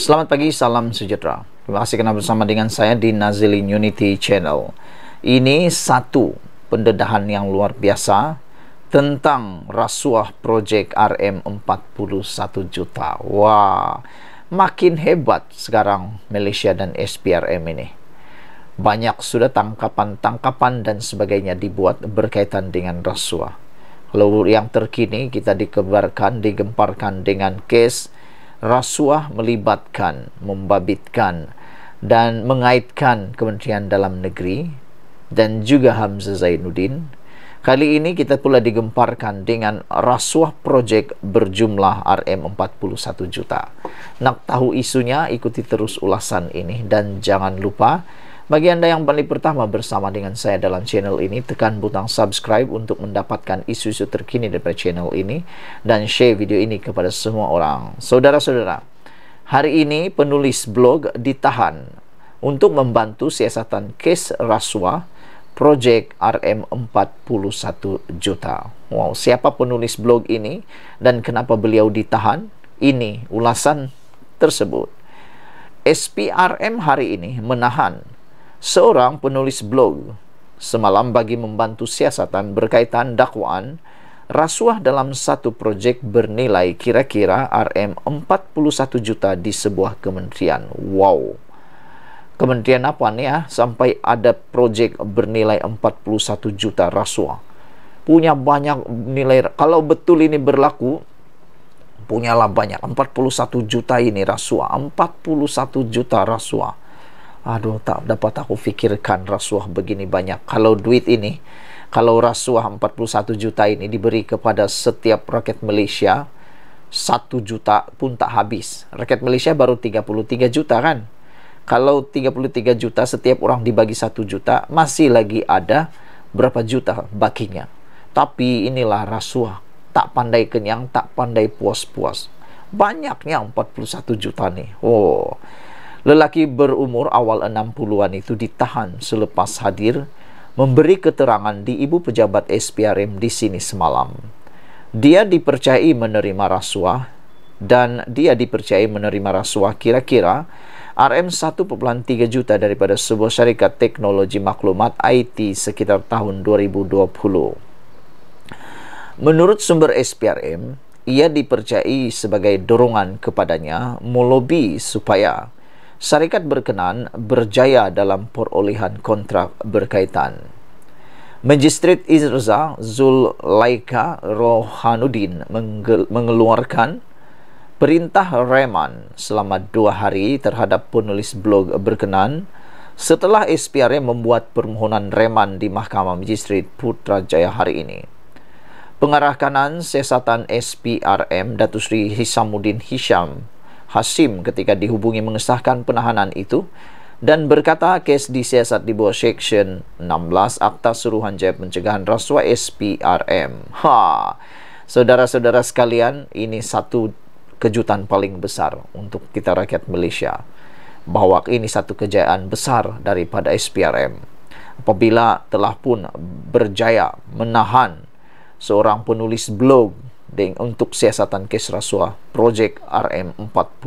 Selamat pagi, salam sejahtera. Terima kasih kerana bersama dengan saya di Nazilin Unity Channel. Ini satu pendedahan yang luar biasa tentang rasuah projek RM41 juta. Wah, makin hebat sekarang Malaysia dan SPRM ini. Banyak sudah tangkapan-tangkapan dan sebagainya dibuat berkaitan dengan rasuah. Kalau yang terkini kita dikebarkan, digemparkan dengan kes rasuah melibatkan, membabitkan dan mengaitkan Kementerian Dalam Negeri dan juga Hamzah Zainuddin. Kali ini kita pula digemparkan dengan rasuah projek berjumlah RM41 juta. Nak tahu isunya, ikuti terus ulasan ini dan jangan lupa bagi Anda yang paling pertama bersama dengan saya dalam channel ini, tekan butang subscribe untuk mendapatkan isu-isu terkini dari channel ini dan share video ini kepada semua orang. Saudara-saudara, hari ini penulis blog ditahan untuk membantu siasatan kes rasuah projek RM41 juta. Wow, siapa penulis blog ini dan kenapa beliau ditahan? Ini ulasan tersebut. SPRM hari ini menahan seorang penulis blog semalam bagi membantu siasatan berkaitan dakwaan rasuah dalam satu proyek bernilai kira-kira RM 41 juta di sebuah kementerian. Wow. Kementerian apa nih ya sampai ada proyek bernilai 41 juta rasuah. Punya banyak nilai kalau betul ini berlaku punyalah banyak 41 juta ini rasuah, 41 juta rasuah aduh tak dapat aku pikirkan rasuah begini banyak kalau duit ini kalau rasuah 41 juta ini diberi kepada setiap rakyat Malaysia 1 juta pun tak habis rakyat Malaysia baru 33 juta kan kalau 33 juta setiap orang dibagi 1 juta masih lagi ada berapa juta bakinya tapi inilah rasuah tak pandai kenyang tak pandai puas-puas banyaknya 41 juta nih oh Lelaki berumur awal 60-an itu ditahan selepas hadir memberi keterangan di ibu pejabat SPRM di sini semalam. Dia dipercayai menerima rasuah dan dia dipercayai menerima rasuah kira-kira RM1.3 juta daripada sebuah syarikat teknologi maklumat IT sekitar tahun 2020. Menurut sumber SPRM, ia dipercayai sebagai dorongan kepadanya melobi supaya syarikat berkenan berjaya dalam perolehan kontrak berkaitan. Magistrate Zul Laika Rohanuddin mengeluarkan perintah reman selama dua hari terhadap penulis blog berkenan setelah SPRM membuat permohonan reman di Mahkamah Magistrate Putrajaya hari ini. Pengarah kanan sesatan SPRM Datu Sri Hisamuddin Hisham Hasim ketika dihubungi mengesahkan penahanan itu dan berkata kes disiasat di bawah Seksyen 16 Akta Suruhan Jaya Pencegahan Rasuah SPRM. Ha, saudara-saudara sekalian, ini satu kejutan paling besar untuk kita rakyat Malaysia bahawa ini satu kejayaan besar daripada SPRM apabila telah pun berjaya menahan seorang penulis blog untuk siasatan kes rasuah Project RM 41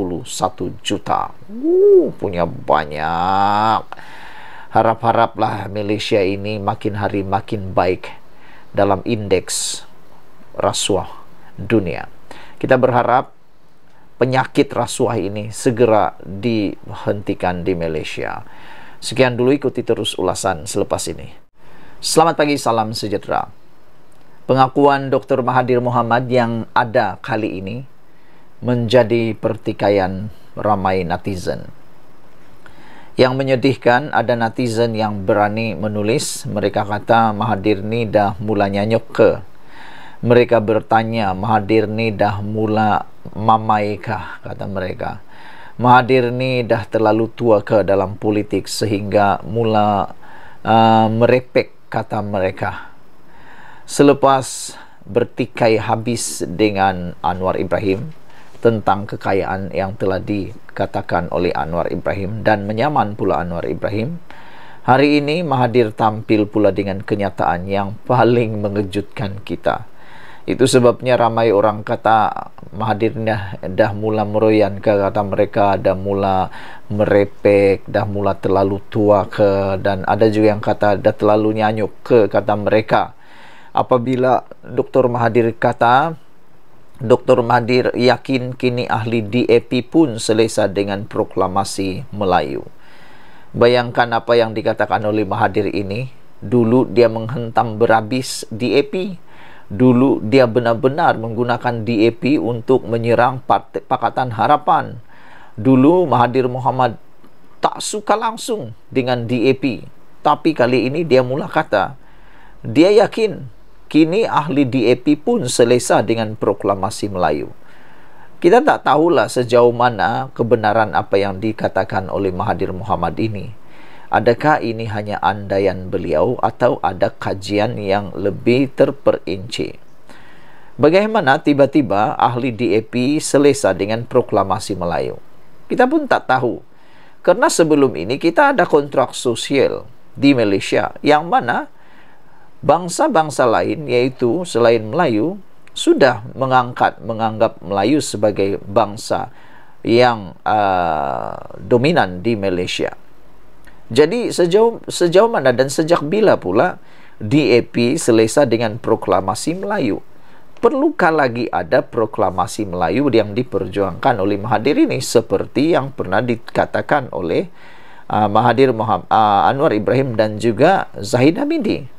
juta. Uh, punya banyak. Harap-haraplah Malaysia ini makin hari makin baik dalam indeks rasuah dunia. Kita berharap penyakit rasuah ini segera dihentikan di Malaysia. Sekian dulu ikuti terus ulasan selepas ini. Selamat pagi, salam sejahtera. pengakuan Dr. Mahathir Muhammad yang ada kali ini menjadi pertikaian ramai netizen. Yang menyedihkan ada netizen yang berani menulis mereka kata Mahathir ni dah mula nyanyuk ke. Mereka bertanya Mahathir ni dah mula mamaikah kata mereka. Mahathir ni dah terlalu tua ke dalam politik sehingga mula uh, merepek kata Mereka selepas bertikai habis dengan Anwar Ibrahim tentang kekayaan yang telah dikatakan oleh Anwar Ibrahim dan menyaman pula Anwar Ibrahim hari ini Mahathir tampil pula dengan kenyataan yang paling mengejutkan kita itu sebabnya ramai orang kata Mahathir dah, dah mula meroyan ke kata mereka dah mula merepek dah mula terlalu tua ke dan ada juga yang kata dah terlalu nyanyuk ke kata mereka apabila Dr. Mahathir kata Dr. Mahathir yakin kini ahli DAP pun selesa dengan proklamasi Melayu bayangkan apa yang dikatakan oleh Mahathir ini dulu dia menghentam berabis DAP dulu dia benar-benar menggunakan DAP untuk menyerang Pakatan Harapan dulu Mahathir Muhammad tak suka langsung dengan DAP tapi kali ini dia mula kata dia yakin kini ahli DAP pun selesa dengan proklamasi Melayu. Kita tak tahulah sejauh mana kebenaran apa yang dikatakan oleh Mahathir Muhammad ini. Adakah ini hanya andaian beliau atau ada kajian yang lebih terperinci? Bagaimana tiba-tiba ahli DAP selesa dengan proklamasi Melayu? Kita pun tak tahu. Karena sebelum ini kita ada kontrak sosial di Malaysia yang mana bangsa-bangsa lain yaitu selain Melayu sudah mengangkat menganggap Melayu sebagai bangsa yang uh, dominan di Malaysia. Jadi sejauh sejauh mana dan sejak bila pula DAP selesa dengan proklamasi Melayu? Perlukah lagi ada proklamasi Melayu yang diperjuangkan oleh Mahathir ini seperti yang pernah dikatakan oleh uh, Mahathir Muhammad, uh, Anwar Ibrahim dan juga Zahid Hamidi?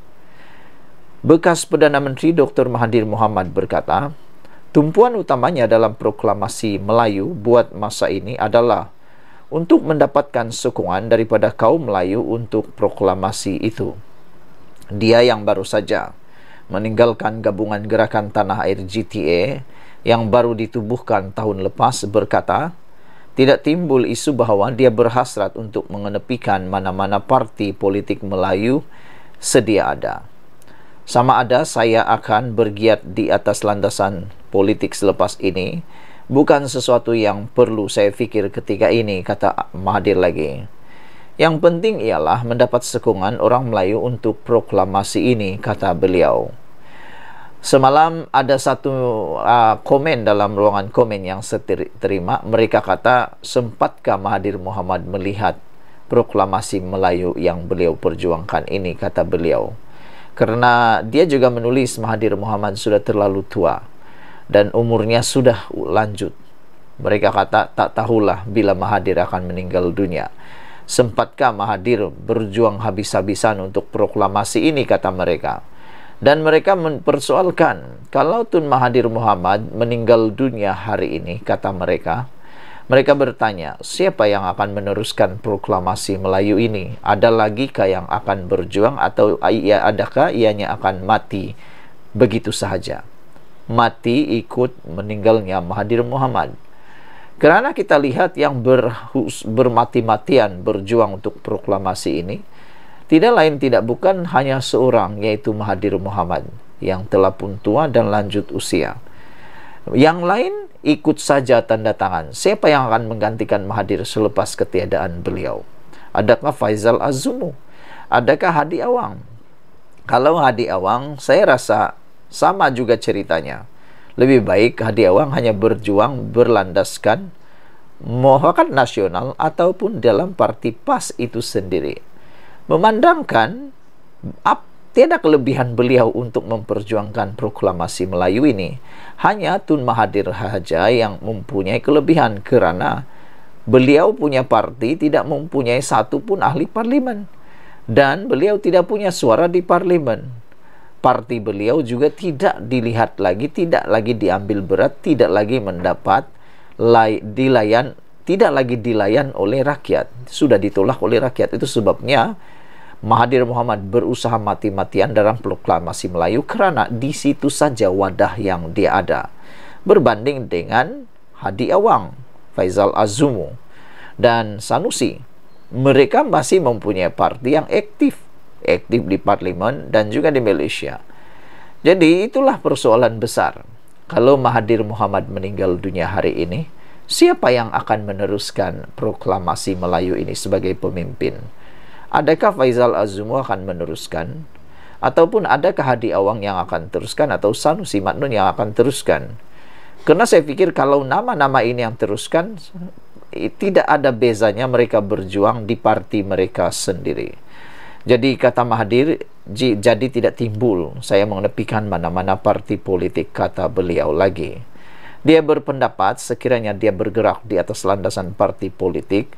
Bekas Perdana Menteri Dr. Mahathir Mohamad berkata, tumpuan utamanya dalam proklamasi Melayu buat masa ini adalah untuk mendapatkan sokongan daripada kaum Melayu untuk proklamasi itu. Dia yang baru saja meninggalkan gabungan gerakan tanah air GTA yang baru ditubuhkan tahun lepas berkata, tidak timbul isu bahawa dia berhasrat untuk mengenepikan mana-mana parti politik Melayu sedia ada sama ada saya akan bergiat di atas landasan politik selepas ini bukan sesuatu yang perlu saya fikir ketika ini kata Mahathir lagi yang penting ialah mendapat sokongan orang Melayu untuk proklamasi ini kata beliau semalam ada satu uh, komen dalam ruangan komen yang saya terima mereka kata sempatkah Mahathir Muhammad melihat proklamasi Melayu yang beliau perjuangkan ini kata beliau kerana dia juga menulis Mahathir Muhammad sudah terlalu tua dan umurnya sudah lanjut. Mereka kata tak tahulah bila Mahathir akan meninggal dunia. Sempatkah Mahathir berjuang habis-habisan untuk proklamasi ini kata mereka. Dan mereka mempersoalkan kalau Tun Mahathir Muhammad meninggal dunia hari ini kata mereka. Mereka bertanya, siapa yang akan meneruskan proklamasi Melayu ini? Ada lagikah yang akan berjuang atau ia adakah ianya akan mati begitu sahaja? Mati ikut meninggalnya Mahathir Muhammad. Kerana kita lihat yang bermati-matian berjuang untuk proklamasi ini, tidak lain tidak bukan hanya seorang yaitu Mahathir Muhammad yang telah pun tua dan lanjut usia. Yang lain ikut saja tanda tangan. Siapa yang akan menggantikan Mahathir selepas ketiadaan beliau? Adakah Faizal Azumu? Adakah Hadi Awang? Kalau Hadi Awang, saya rasa sama juga ceritanya. Lebih baik Hadi Awang hanya berjuang berlandaskan muhakat nasional ataupun dalam parti PAS itu sendiri. Memandangkan apa tiada kelebihan beliau untuk memperjuangkan proklamasi Melayu ini. Hanya Tun Mahathir Haja yang mempunyai kelebihan kerana beliau punya parti tidak mempunyai satu pun ahli parlimen dan beliau tidak punya suara di parlimen. Parti beliau juga tidak dilihat lagi, tidak lagi diambil berat, tidak lagi mendapat lay, dilayan, tidak lagi dilayan oleh rakyat. Sudah ditolak oleh rakyat itu sebabnya Mahathir Muhammad berusaha mati-matian dalam proklamasi Melayu kerana di situ saja wadah yang dia ada berbanding dengan Hadi Awang, Faizal Azumu dan Sanusi. Mereka masih mempunyai parti yang aktif, aktif di parlimen dan juga di Malaysia. Jadi itulah persoalan besar. Kalau Mahathir Muhammad meninggal dunia hari ini, siapa yang akan meneruskan proklamasi Melayu ini sebagai pemimpin? adakah Faizal Azumu akan meneruskan ataupun adakah Hadi Awang yang akan teruskan atau Sanusi Matnun yang akan teruskan karena saya fikir kalau nama-nama ini yang teruskan tidak ada bezanya mereka berjuang di parti mereka sendiri jadi kata Mahathir jadi tidak timbul saya menepikan mana-mana parti politik kata beliau lagi dia berpendapat sekiranya dia bergerak di atas landasan parti politik,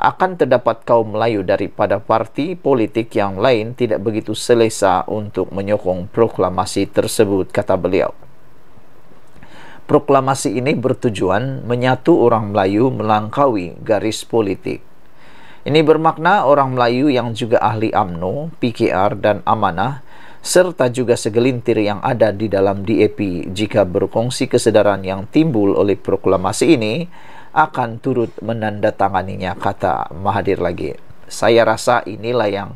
akan terdapat kaum Melayu daripada parti politik yang lain tidak begitu selesa untuk menyokong proklamasi tersebut, kata beliau. Proklamasi ini bertujuan menyatu orang Melayu melangkaui garis politik. Ini bermakna orang Melayu yang juga ahli AMNO, PKR dan Amanah serta juga segelintir yang ada di dalam DAP jika berkongsi kesedaran yang timbul oleh proklamasi ini akan turut menandatanganinya kata mahadir lagi saya rasa inilah yang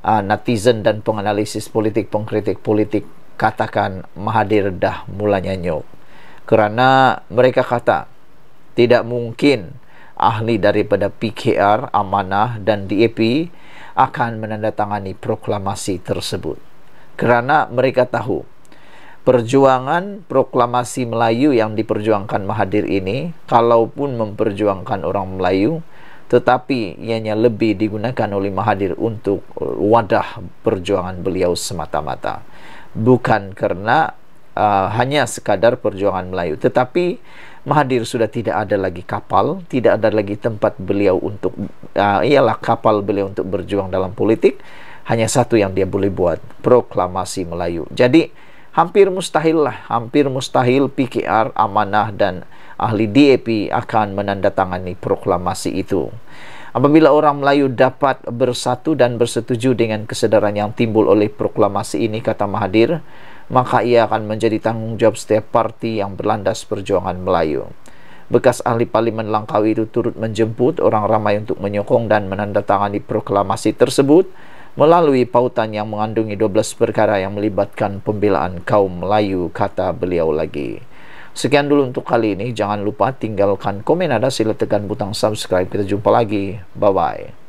uh, netizen dan penganalisis politik pengkritik politik katakan mahadir dah mulanya nyok kerana mereka kata tidak mungkin ahli daripada PKR Amanah dan DAP akan menandatangani proklamasi tersebut kerana mereka tahu perjuangan proklamasi Melayu yang diperjuangkan Mahathir ini kalaupun memperjuangkan orang Melayu tetapi ianya lebih digunakan oleh Mahathir untuk wadah perjuangan beliau semata-mata bukan kerana uh, hanya sekadar perjuangan Melayu tetapi Mahathir sudah tidak ada lagi kapal tidak ada lagi tempat beliau untuk uh, ialah kapal beliau untuk berjuang dalam politik hanya satu yang dia boleh buat proklamasi Melayu jadi hampir mustahil lah, hampir mustahil PKR, Amanah dan ahli DAP akan menandatangani proklamasi itu. Apabila orang Melayu dapat bersatu dan bersetuju dengan kesedaran yang timbul oleh proklamasi ini, kata Mahathir, maka ia akan menjadi tanggungjawab setiap parti yang berlandas perjuangan Melayu. Bekas ahli parlimen Langkawi itu turut menjemput orang ramai untuk menyokong dan menandatangani proklamasi tersebut melalui pautan yang mengandungi 12 perkara yang melibatkan pembelaan kaum Melayu kata beliau lagi sekian dulu untuk kali ini jangan lupa tinggalkan komen ada sila tekan butang subscribe kita jumpa lagi bye bye